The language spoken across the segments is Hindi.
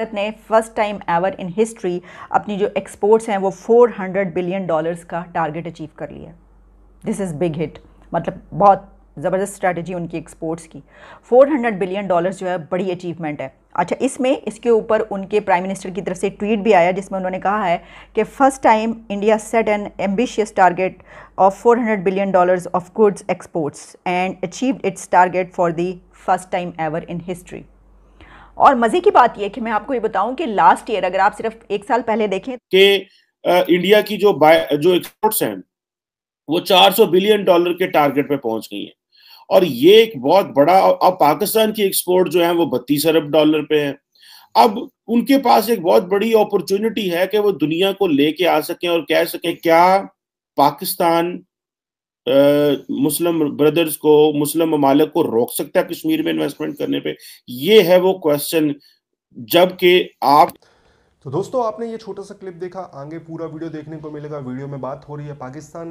भारत ने first time ever in history अपनी जो एक्सपोर्ट्स हैं वो 400 बिलियन डॉलर्स का टारगेट अचीव कर लिया दिस इज़ बिग हिट मतलब बहुत ज़बरदस्त स्ट्रैटेजी उनकी एक्सपोर्ट्स की 400 बिलियन डॉलर्स जो है बड़ी अचीवमेंट है अच्छा इसमें इसके ऊपर उनके प्राइम मिनिस्टर की तरफ से ट्वीट भी आया जिसमें उन्होंने कहा है कि first time India set an ambitious target of 400 billion dollars of goods exports and achieve its target for the first time ever in history और मजे की बात यह कि मैं आपको ये बताऊं कि लास्ट ईयर अगर आप सिर्फ एक साल पहले देखें कि इंडिया की जो जो एक्सपोर्ट्स हैं वो 400 बिलियन डॉलर के टारगेट पे पहुंच गई है और ये एक बहुत बड़ा अब पाकिस्तान की एक्सपोर्ट जो है वो बत्तीस अरब डॉलर पे है अब उनके पास एक बहुत बड़ी अपॉर्चुनिटी है कि वो दुनिया को लेके आ सकें और कह सकें क्या पाकिस्तान मुस्लिम ब्रदर्स को मुस्लिम ममालक को रोक सकता है कश्मीर में इन्वेस्टमेंट करने पे ये है वो क्वेश्चन जबकि आप तो दोस्तों आपने ये छोटा सा क्लिप देखा आगे पूरा वीडियो देखने को मिलेगा वीडियो में बात हो रही है पाकिस्तान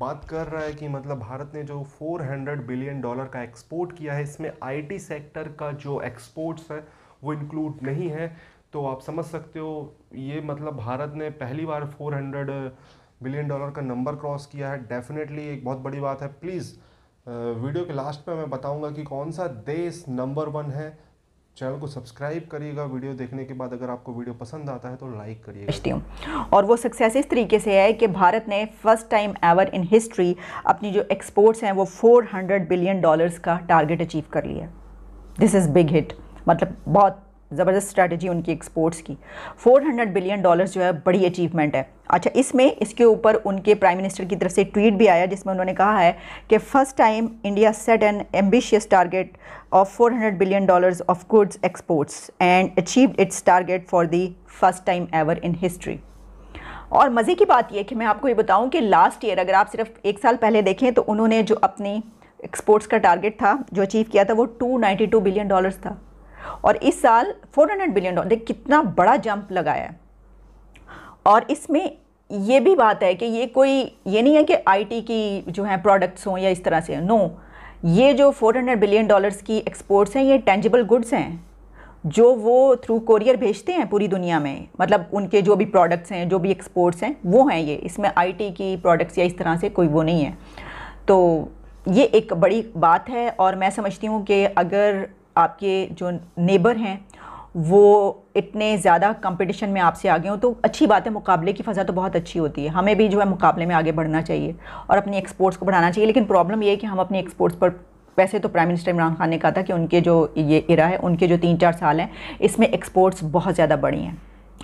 बात कर रहा है कि मतलब भारत ने जो 400 बिलियन डॉलर का एक्सपोर्ट किया है इसमें आईटी सेक्टर का जो एक्सपोर्ट्स है वो इंक्लूड नहीं है तो आप समझ सकते हो ये मतलब भारत ने पहली बार 400 बिलियन डॉलर का नंबर क्रॉस किया है डेफिनेटली एक बहुत बड़ी बात है प्लीज़ वीडियो के लास्ट में मैं बताऊंगा कि कौन सा देश नंबर वन है चैनल को सब्सक्राइब करिएगा वीडियो देखने के बाद अगर आपको वीडियो पसंद आता है तो लाइक करिएगा और वो सक्सेस इस तरीके से है कि भारत ने first time ever in history अपनी जो एक्सपोर्ट्स हैं वो 400 बिलियन डॉलर्स का टारगेट अचीव कर लिया दिस इज़ बिग हिट मतलब बहुत ज़बरदस्त स्ट्रैटेजी उनकी एक्सपोर्ट्स की 400 बिलियन डॉलर्स जो है बड़ी अचीवमेंट है अच्छा इसमें इसके ऊपर उनके प्राइम मिनिस्टर की तरफ से ट्वीट भी आया जिसमें उन्होंने कहा है कि first time India set an ambitious target of 400 billion dollars of goods exports and achieve its target for the first time ever in history और मज़े की बात यह कि मैं आपको ये बताऊँ कि लास्ट ईयर अगर आप सिर्फ एक साल पहले देखें तो उन्होंने जो अपनी एक्सपोर्ट्स का टारगेट था जो अचीव किया था वो टू बिलियन डॉलर्स था और इस साल 400 बिलियन डॉलर देख कितना बड़ा जंप लगाया है और इसमें ये भी बात है कि ये कोई ये नहीं है कि आईटी की जो है प्रोडक्ट्स हों या इस तरह से नो ये जो 400 बिलियन डॉलर्स की एक्सपोर्ट्स हैं ये टेंजिबल गुड्स हैं जो वो थ्रू कोरियर भेजते हैं पूरी दुनिया में मतलब उनके जो भी प्रोडक्ट्स हैं जो भी एक्सपोर्ट्स हैं वो हैं ये इसमें आईटी की प्रोडक्ट्स या इस तरह से कोई वो नहीं है तो ये एक बड़ी बात है और मैं समझती हूँ कि अगर आपके जो नेबर हैं वो इतने ज़्यादा कंपटीशन में आपसे आगे हों तो अच्छी बात है मुकाबले की फ़ज़ा तो बहुत अच्छी होती है हमें भी जो है मुकाबले में आगे बढ़ना चाहिए और अपनी एक्सपोर्ट्स को बढ़ाना चाहिए लेकिन प्रॉब्लम ये है कि हम अपने एक्सपोर्ट्स पर वैसे तो प्राइम मिनिस्टर इमरान खान ने कहा था कि उनके जो ये इरा है उनके जो तीन चार साल हैं इसमें एक्सपोर्ट्स बहुत ज़्यादा बढ़ी हैं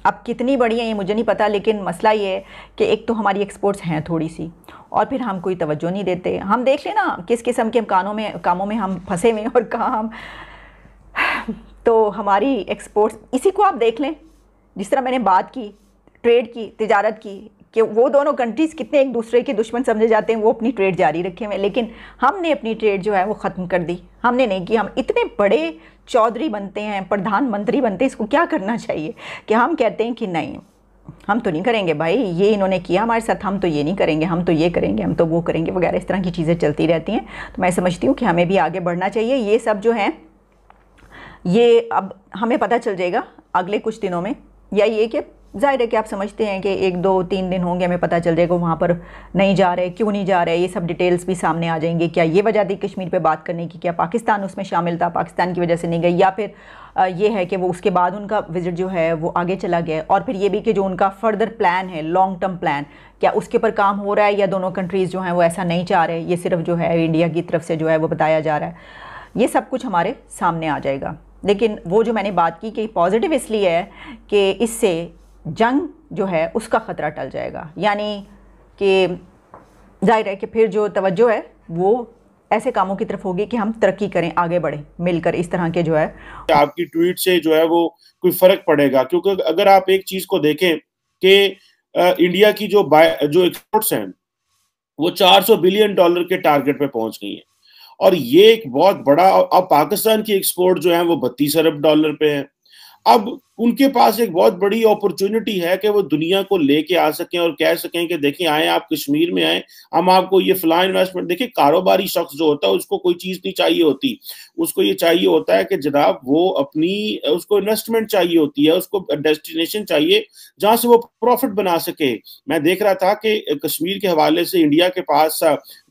अब कितनी बढ़ी हैं ये मुझे नहीं पता लेकिन मसला ये है कि एक तो हमारी एक्सपोर्ट्स हैं थोड़ी सी और फिर हम कोई तवज्जो नहीं देते हम देख लेना किस किस्म के कानों में कामों में हम फंसे हुए हैं और कहाँ हम तो हमारी एक्सपोर्ट्स इसी को आप देख लें जिस तरह मैंने बात की ट्रेड की तजारत की कि वो दोनों कंट्रीज़ कितने एक दूसरे के दुश्मन समझे जाते हैं वो अपनी ट्रेड जारी रखे हुए हैं लेकिन हमने अपनी ट्रेड जो है वो ख़त्म कर दी हमने नहीं कि हम इतने बड़े चौधरी बनते हैं प्रधानमंत्री बनते हैं इसको क्या करना चाहिए कि हम कहते हैं कि नहीं हम तो नहीं करेंगे भाई ये इन्होंने किया हमारे साथ हम तो ये नहीं करेंगे हम तो ये करेंगे हम तो वो करेंगे वगैरह इस तरह की चीज़ें चलती रहती हैं तो मैं समझती हूँ कि हमें भी आगे बढ़ना चाहिए ये सब जो हैं ये अब हमें पता चल जाएगा अगले कुछ दिनों में या ये कि जाहिर है कि आप समझते हैं कि एक दो तीन दिन होंगे हमें पता चल जाएगा वहाँ पर नहीं जा रहे क्यों नहीं जा रहे ये सब डिटेल्स भी सामने आ जाएंगे क्या ये वजह थी कश्मीर पे बात करने की क्या पाकिस्तान उसमें शामिल था पाकिस्तान की वजह से नहीं गई या फिर ये है कि वो उसके बाद उनका विज़िट जो है वो आगे चला गया और फिर ये भी कि जो उनका फर्दर प्लान है लॉन्ग टर्म प्लान क्या उसके ऊपर काम हो रहा है या दोनों कंट्रीज़ जो हैं वो ऐसा नहीं चाह रहे ये सिर्फ जो है इंडिया की तरफ से जो है वो बताया जा रहा है ये सब कुछ हमारे सामने आ जाएगा लेकिन वो जो मैंने बात की कि पॉजिटिव इसलिए है कि इससे जंग जो है उसका ख़तरा टल जाएगा यानी कि जाहिर है कि फिर जो तवज्जो है वो ऐसे कामों की तरफ होगी कि हम तरक्की करें आगे बढ़ें मिलकर इस तरह के जो है आपकी ट्वीट से जो है वो कोई फर्क पड़ेगा क्योंकि अगर आप एक चीज को देखें कि इंडिया की जो जो एक्सपोर्ट्स हैं वो 400 बिलियन डॉलर के टारगेट पे पहुंच गई है और ये एक बहुत बड़ा अब पाकिस्तान की एक्सपोर्ट जो है वो बत्तीस अरब डॉलर पे है अब उनके पास एक बहुत बड़ी अपॉर्चुनिटी है कि वो दुनिया को लेके आ सकें और कह सकें कि देखिए आए आप कश्मीर में आए हम आपको ये फला इन्वेस्टमेंट देखिए कारोबारी शख्स जो होता है उसको कोई चीज़ नहीं चाहिए होती उसको ये चाहिए होता है कि जनाब वो अपनी उसको इन्वेस्टमेंट चाहिए होती है उसको डेस्टिनेशन चाहिए जहाँ से वो प्रॉफिट बना सके मैं देख रहा था कि कश्मीर के हवाले से इंडिया के पास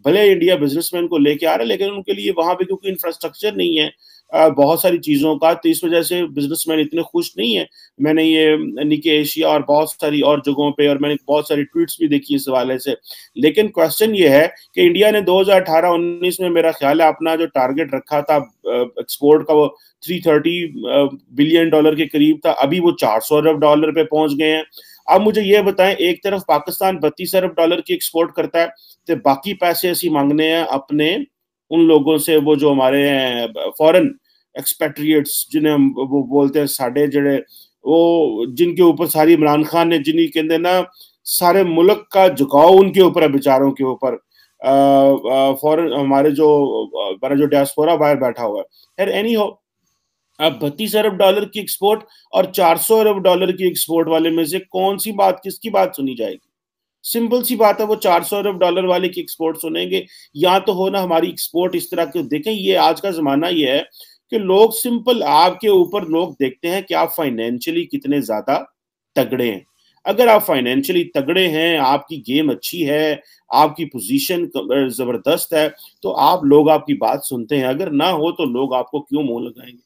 भले इंडिया बिजनेसमैन को लेके आ रहा है लेकिन उनके लिए वहां पर क्योंकि इंफ्रास्ट्रक्चर नहीं है बहुत सारी चीज़ों का तो इस वजह से बिजनेसमैन इतने खुश नहीं है मैंने ये निके एशिया और बहुत सारी और जगहों पे और मैंने बहुत सारी ट्वीट्स भी देखी इस हवाले से लेकिन क्वेश्चन ये है कि इंडिया ने 2018-19 में मेरा ख्याल है अपना जो टारगेट रखा था एक्सपोर्ट का वो 330 बिलियन डॉलर के करीब था अभी वो चार अरब डॉलर पे पहुंच गए हैं अब मुझे ये बताएं एक तरफ पाकिस्तान बत्तीस अरब डॉलर की एक्सपोर्ट करता है तो बाकी पैसे ऐसी मांगने हैं अपने उन लोगों से वो जो हमारे फॉरेन एक्सपेट्रिएट्स जिन्हें हम वो बोलते हैं साढ़े जड़े वो जिनके ऊपर सारी इमरान खान ने जिन्हें कहते ना सारे मुल्क का झुकाव उनके ऊपर है बेचारों के ऊपर फॉरन हमारे जो हमारा जो डायस्पोरा बाहर बैठा हुआ है एनी हो अब बत्तीस अरब डॉलर की एक्सपोर्ट और 400 अरब डॉलर की एक्सपोर्ट वाले में से कौन सी बात किसकी बात सुनी जाएगी सिंपल सी बात है वो 400 अरब डॉलर वाले की एक्सपोर्ट सुनेंगे या तो हो ना हमारी एक्सपोर्ट इस तरह के देखें ये आज का जमाना ये है कि लोग सिंपल आपके ऊपर लोग देखते हैं कि आप फाइनेंशियली कितने ज्यादा तगड़े हैं अगर आप फाइनेंशियली तगड़े हैं आपकी गेम अच्छी है आपकी पोजीशन जबरदस्त है तो आप लोग आपकी बात सुनते हैं अगर ना हो तो लोग आपको क्यों मुंह लगाएंगे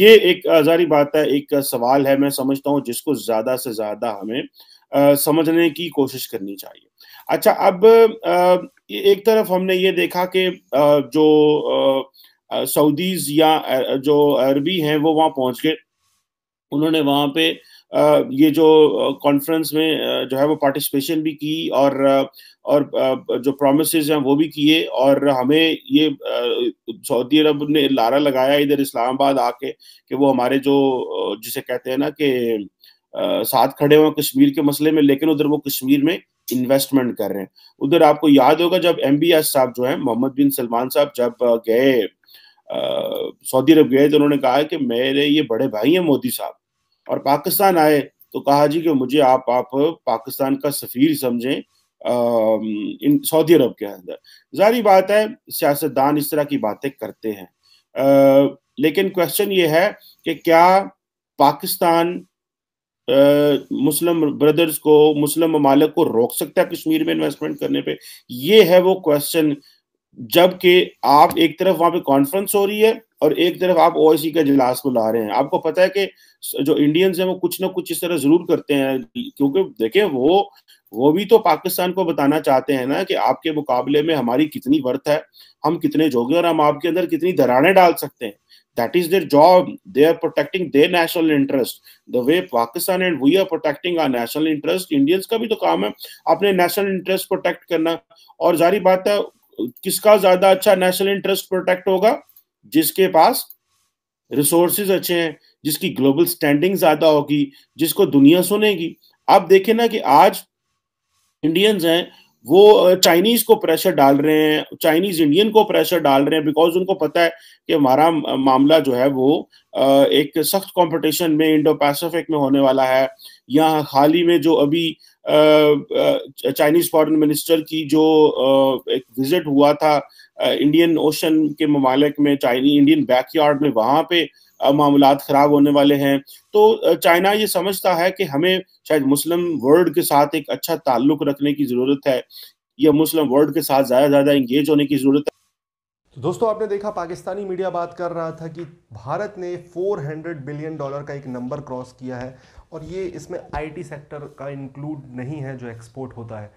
ये एक जारी बात है एक सवाल है मैं समझता हूँ जिसको ज्यादा से ज्यादा हमें आ, समझने की कोशिश करनी चाहिए अच्छा अब आ, एक तरफ हमने ये देखा कि जो सऊदीज या जो अरबी हैं वो वहाँ पहुँच गए उन्होंने वहाँ पे ये जो कॉन्फ्रेंस में जो है वो पार्टिसिपेशन भी की और और जो प्रोमिस हैं वो भी किए और हमें ये सऊदी अरब ने लारा लगाया इधर इस्लामाबाद आके कि वो हमारे जो जिसे कहते हैं ना कि साथ खड़े हुए कश्मीर के मसले में लेकिन उधर वो कश्मीर में इन्वेस्टमेंट कर रहे हैं उधर आपको याद होगा जब एम साहब जो है मोहम्मद बिन सलमान साहब जब गए सऊदी अरब गए तो उन्होंने कहा कि मेरे ये बड़े भाई हैं मोदी साहब और पाकिस्तान आए तो कहा जी कि मुझे आप आप पाकिस्तान का सफीर समझें इन सऊदी अरब के अंदर जारी बात है सियासतदान इस तरह की बातें करते हैं आ, लेकिन क्वेश्चन ये है कि क्या पाकिस्तान मुस्लिम ब्रदर्स को मुस्लिम ममालक को रोक सकता है कश्मीर में इन्वेस्टमेंट करने पे ये है वो क्वेश्चन जबकि आप एक तरफ वहां पे कॉन्फ्रेंस हो रही है और एक तरफ आप ओ का इजलास बुला रहे हैं आपको पता है कि जो इंडियंस हैं वो कुछ ना कुछ इस तरह जरूर करते हैं क्योंकि देखें वो वो भी तो पाकिस्तान को बताना चाहते हैं ना कि आपके मुकाबले में हमारी कितनी वर्थ है हम कितने जोगे और हम आपके अंदर कितनी दरारें डाल सकते हैं That is their job. They are protecting their national interest. The way Pakistan and we are protecting our national interest, Indians ka bhi to kaam hai apne national interest protect karna aur zari baat hai किसका ज्यादा अच्छा नेशनल इंटरेस्ट प्रोटेक्ट होगा जिसके पास रिसोर्सेज अच्छे हैं जिसकी ग्लोबल स्टैंडिंग ज्यादा होगी जिसको दुनिया सुनेगी आप देखें ना कि आज इंडियंस हैं वो चाइनीज को प्रेशर डाल रहे हैं चाइनीज इंडियन को प्रेशर डाल रहे हैं बिकॉज उनको पता है कि हमारा मामला जो है वो एक सख्त कंपटीशन में इंडो पैसिफिक में होने वाला है या हाल ही में जो अभी चाइनीज फॉरेन मिनिस्टर की जो एक विजिट हुआ था इंडियन ओशन के ममालिक में चाइनी इंडियन बैकयार्ड में वहां पे मामला खराब होने वाले हैं तो चाइना ये समझता है कि हमें शायद मुस्लिम वर्ल्ड के साथ एक अच्छा ताल्लुक रखने की ज़रूरत है या मुस्लिम वर्ल्ड के साथ ज़्यादा ज़्यादा इंगेज होने की ज़रूरत है तो दोस्तों आपने देखा पाकिस्तानी मीडिया बात कर रहा था कि भारत ने 400 बिलियन डॉलर का एक नंबर क्रॉस किया है और ये इसमें आईटी सेक्टर का इंक्लूड नहीं है जो एक्सपोर्ट होता है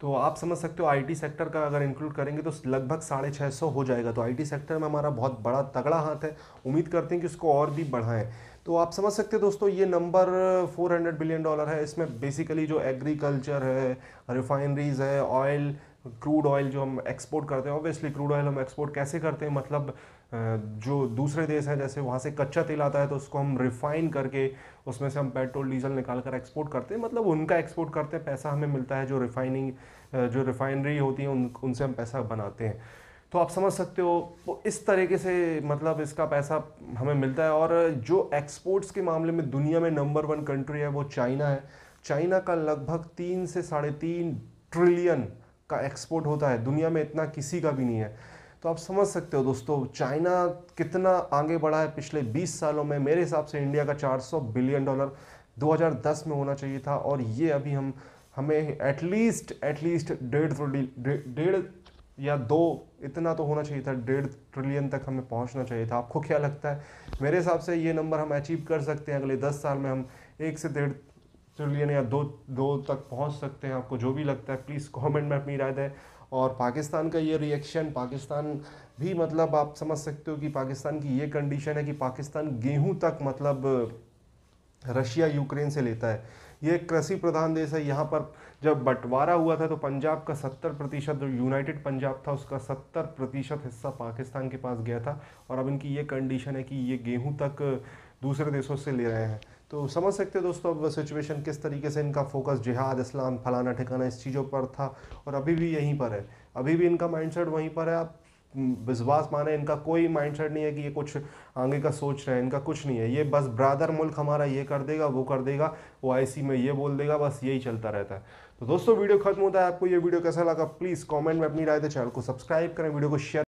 तो आप समझ सकते हो आईटी सेक्टर का अगर इंक्लूड करेंगे तो लगभग साढ़े छः सौ हो जाएगा तो आईटी सेक्टर में हमारा बहुत बड़ा तगड़ा हाथ है उम्मीद करते हैं कि उसको और भी बढ़ाएं तो आप समझ सकते हो दोस्तों ये नंबर 400 बिलियन डॉलर है इसमें बेसिकली जो एग्रीकल्चर है रिफाइनरीज़ है ऑयल क्रूड ऑयल जो हम एक्सपोर्ट करते हैं ऑब्वियसली क्रूड ऑयल हम एक्सपोर्ट कैसे करते हैं मतलब जो दूसरे देश हैं जैसे वहाँ से कच्चा तेल आता है तो उसको हम रिफाइन करके उसमें से हम पेट्रोल डीजल निकाल कर एक्सपोर्ट करते हैं मतलब उनका एक्सपोर्ट करते हैं पैसा हमें मिलता है जो रिफाइनिंग जो रिफाइनरी होती है उन उनसे हम पैसा बनाते हैं तो आप समझ सकते हो वो इस तरीके से मतलब इसका पैसा हमें मिलता है और जो एक्सपोर्ट्स के मामले में दुनिया में नंबर वन कंट्री है वो चाइना है चाइना का लगभग तीन से साढ़े तीन ट्रिलियन का एक्सपोर्ट होता है दुनिया में इतना किसी का भी नहीं है तो आप समझ सकते हो दोस्तों चाइना कितना आगे बढ़ा है पिछले 20 सालों में मेरे हिसाब से इंडिया का 400 बिलियन डॉलर 2010 में होना चाहिए था और ये अभी हम हमें एटलीस्ट एटलीस्ट डेढ़ डेढ़ या दो इतना तो होना चाहिए था डेढ़ ट्रिलियन तक हमें पहुंचना चाहिए था आपको क्या लगता है मेरे हिसाब से ये नंबर हम अचीव कर सकते हैं अगले दस साल में हम एक से डेढ़ ट्रिलियन या दो दो तक पहुंच सकते हैं आपको जो भी लगता है प्लीज़ कमेंट में अपनी राय दें और पाकिस्तान का ये रिएक्शन पाकिस्तान भी मतलब आप समझ सकते हो कि पाकिस्तान की ये कंडीशन है कि पाकिस्तान गेहूं तक मतलब रशिया यूक्रेन से लेता है ये कृषि प्रधान देश है यहाँ पर जब बंटवारा हुआ था तो पंजाब का सत्तर प्रतिशत जो यूनाइटेड पंजाब था उसका सत्तर प्रतिशत हिस्सा पाकिस्तान के पास गया था और अब इनकी ये कंडीशन है कि ये गेहूँ तक दूसरे देशों से ले रहे हैं तो समझ सकते हो दोस्तों अब सिचुएशन किस तरीके से इनका फोकस जिहाद इस्लाम फलाना ठिकाना इस चीज़ों पर था और अभी भी यहीं पर है अभी भी इनका माइंडसेट वहीं पर है आप विश्वास माने इनका कोई माइंडसेट नहीं है कि ये कुछ आगे का सोच रहे हैं इनका कुछ नहीं है ये बस ब्रादर मुल्क हमारा ये कर देगा वो कर देगा वो आईसी में ये बोल देगा बस यही चलता रहता है तो दोस्तों वीडियो खत्म होता है आपको ये वीडियो कैसा लगा प्लीज़ कमेंट में अपनी राय दे चैनल को सब्सक्राइब करें वीडियो को शेयर